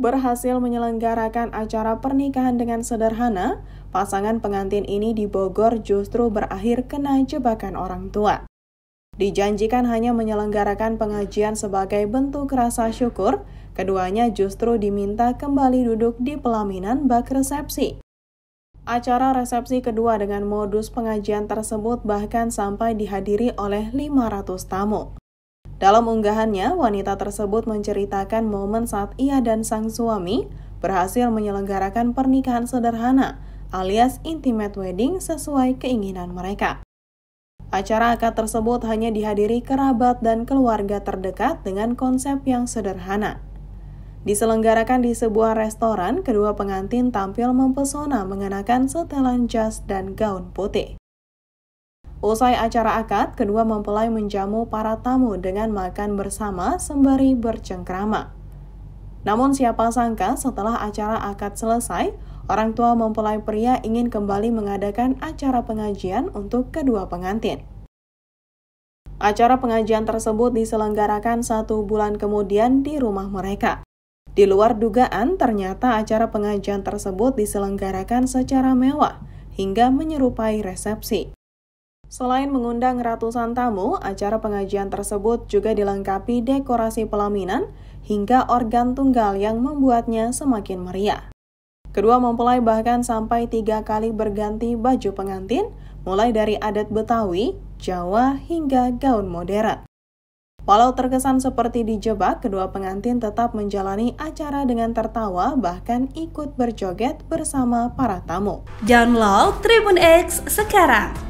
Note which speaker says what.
Speaker 1: berhasil menyelenggarakan acara pernikahan dengan sederhana, pasangan pengantin ini di Bogor justru berakhir kena jebakan orang tua. Dijanjikan hanya menyelenggarakan pengajian sebagai bentuk rasa syukur, keduanya justru diminta kembali duduk di pelaminan bak resepsi. Acara resepsi kedua dengan modus pengajian tersebut bahkan sampai dihadiri oleh 500 tamu. Dalam unggahannya, wanita tersebut menceritakan momen saat ia dan sang suami berhasil menyelenggarakan pernikahan sederhana alias intimate wedding sesuai keinginan mereka. Acara akad tersebut hanya dihadiri kerabat dan keluarga terdekat dengan konsep yang sederhana. Diselenggarakan di sebuah restoran, kedua pengantin tampil mempesona mengenakan setelan jas dan gaun putih. Usai acara akad, kedua mempelai menjamu para tamu dengan makan bersama sembari bercengkrama. Namun siapa sangka setelah acara akad selesai, orang tua mempelai pria ingin kembali mengadakan acara pengajian untuk kedua pengantin. Acara pengajian tersebut diselenggarakan satu bulan kemudian di rumah mereka. Di luar dugaan, ternyata acara pengajian tersebut diselenggarakan secara mewah hingga menyerupai resepsi. Selain mengundang ratusan tamu, acara pengajian tersebut juga dilengkapi dekorasi pelaminan hingga organ tunggal yang membuatnya semakin meriah. Kedua mempelai bahkan sampai tiga kali berganti baju pengantin, mulai dari adat Betawi, Jawa, hingga gaun modern. Walau terkesan seperti dijebak, kedua pengantin tetap menjalani acara dengan tertawa, bahkan ikut berjoget bersama para tamu. Download Tribun X sekarang!